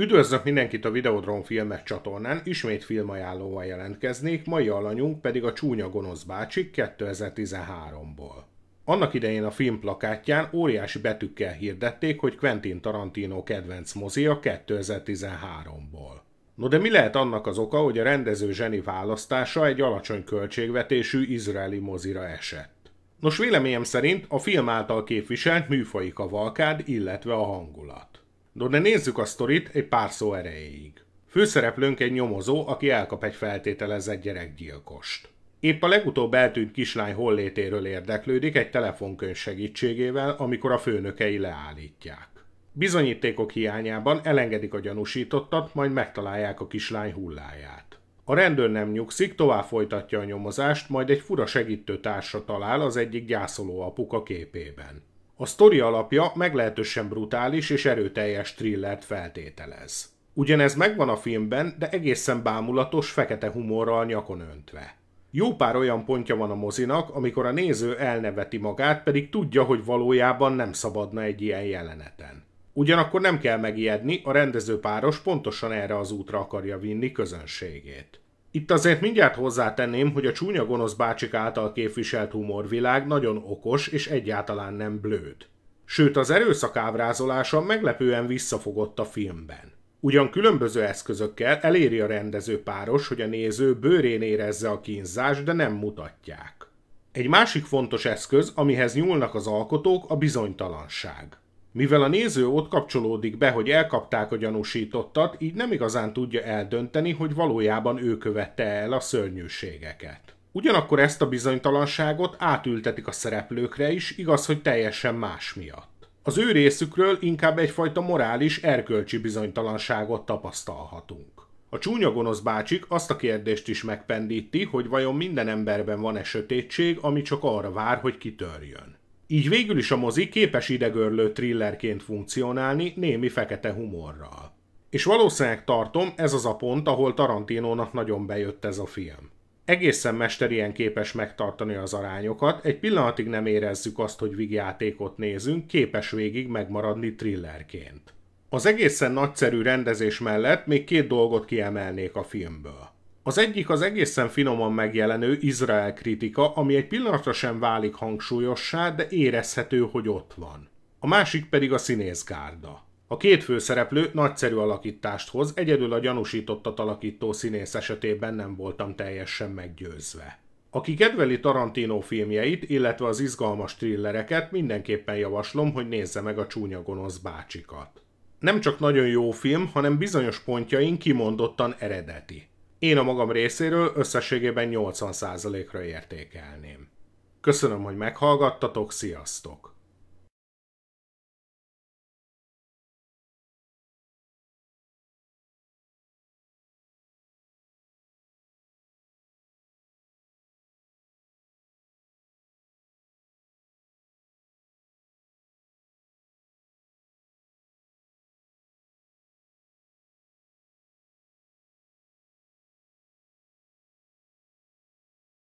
Üdvözlök mindenkit a Videodrom filmek csatornán, ismét filmajánlóval jelentkeznék, mai alanyunk pedig a Csúnya Gonosz bácsi 2013-ból. Annak idején a film plakátján óriási betűkkel hirdették, hogy Quentin Tarantino kedvenc mozia 2013-ból. No de mi lehet annak az oka, hogy a rendező zseni választása egy alacsony költségvetésű izraeli mozira esett? Nos véleményem szerint a film által képviselt a valkád, illetve a hangulat. No de nézzük a sztorit egy pár szó erejéig. Főszereplőnk egy nyomozó, aki elkap egy feltételezett gyerekgyilkost. Épp a legutóbb eltűnt kislány hollétéről érdeklődik egy telefonkönyv segítségével, amikor a főnökei leállítják. Bizonyítékok hiányában elengedik a gyanúsítottat, majd megtalálják a kislány hulláját. A rendőr nem nyugszik, tovább folytatja a nyomozást, majd egy fura társa talál az egyik gyászoló apuka képében. A sztori alapja meglehetősen brutális és erőteljes thrillert feltételez. Ugyanez megvan a filmben, de egészen bámulatos, fekete humorral nyakon öntve. Jó pár olyan pontja van a mozinak, amikor a néző elneveti magát, pedig tudja, hogy valójában nem szabadna egy ilyen jeleneten. Ugyanakkor nem kell megijedni, a rendező páros pontosan erre az útra akarja vinni közönségét. Itt azért mindjárt hozzátenném, hogy a csúnya gonosz bácsik által képviselt humorvilág nagyon okos és egyáltalán nem blőd. Sőt, az erőszak ábrázolása meglepően visszafogott a filmben. Ugyan különböző eszközökkel eléri a rendező páros, hogy a néző bőrén érezze a kínzást, de nem mutatják. Egy másik fontos eszköz, amihez nyúlnak az alkotók, a bizonytalanság. Mivel a néző ott kapcsolódik be, hogy elkapták a gyanúsítottat, így nem igazán tudja eldönteni, hogy valójában ő követte el a szörnyűségeket. Ugyanakkor ezt a bizonytalanságot átültetik a szereplőkre is, igaz, hogy teljesen más miatt. Az ő részükről inkább egyfajta morális, erkölcsi bizonytalanságot tapasztalhatunk. A csúnya gonosz bácsik azt a kérdést is megpendíti, hogy vajon minden emberben van-e sötétség, ami csak arra vár, hogy kitörjön. Így végül is a mozi képes idegörlő thrillerként funkcionálni némi fekete humorral. És valószínűleg tartom, ez az a pont, ahol Tarantinónak nagyon bejött ez a film. Egészen mesterien képes megtartani az arányokat, egy pillanatig nem érezzük azt, hogy vigjátékot nézünk, képes végig megmaradni thrillerként. Az egészen nagyszerű rendezés mellett még két dolgot kiemelnék a filmből. Az egyik az egészen finoman megjelenő Izrael kritika, ami egy pillanatra sem válik hangsúlyossá, de érezhető, hogy ott van. A másik pedig a színészgárda. A két főszereplő nagyszerű alakítást hoz, egyedül a gyanúsítottat alakító színész esetében nem voltam teljesen meggyőzve. Aki kedveli Tarantino filmjeit, illetve az izgalmas trillereket, mindenképpen javaslom, hogy nézze meg a csúnya gonosz bácsikat. Nem csak nagyon jó film, hanem bizonyos pontjain kimondottan eredeti. Én a magam részéről összességében 80%-ra értékelném. Köszönöm, hogy meghallgattatok, sziasztok!